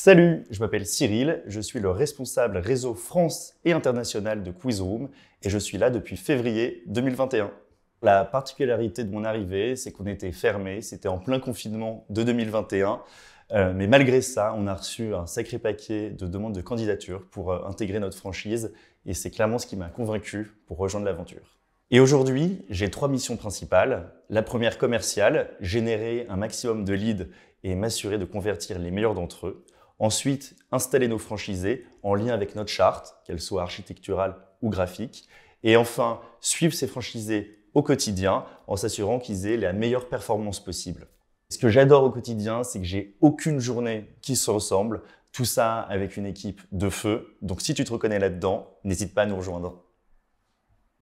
Salut, je m'appelle Cyril, je suis le responsable réseau France et international de Quizroom et je suis là depuis février 2021. La particularité de mon arrivée, c'est qu'on était fermé, c'était en plein confinement de 2021. Euh, mais malgré ça, on a reçu un sacré paquet de demandes de candidature pour euh, intégrer notre franchise et c'est clairement ce qui m'a convaincu pour rejoindre l'aventure. Et aujourd'hui, j'ai trois missions principales. La première commerciale, générer un maximum de leads et m'assurer de convertir les meilleurs d'entre eux. Ensuite, installer nos franchisés en lien avec notre charte, qu'elle soit architecturale ou graphique. Et enfin, suivre ces franchisés au quotidien en s'assurant qu'ils aient la meilleure performance possible. Ce que j'adore au quotidien, c'est que j'ai aucune journée qui se ressemble. Tout ça avec une équipe de feu. Donc si tu te reconnais là-dedans, n'hésite pas à nous rejoindre.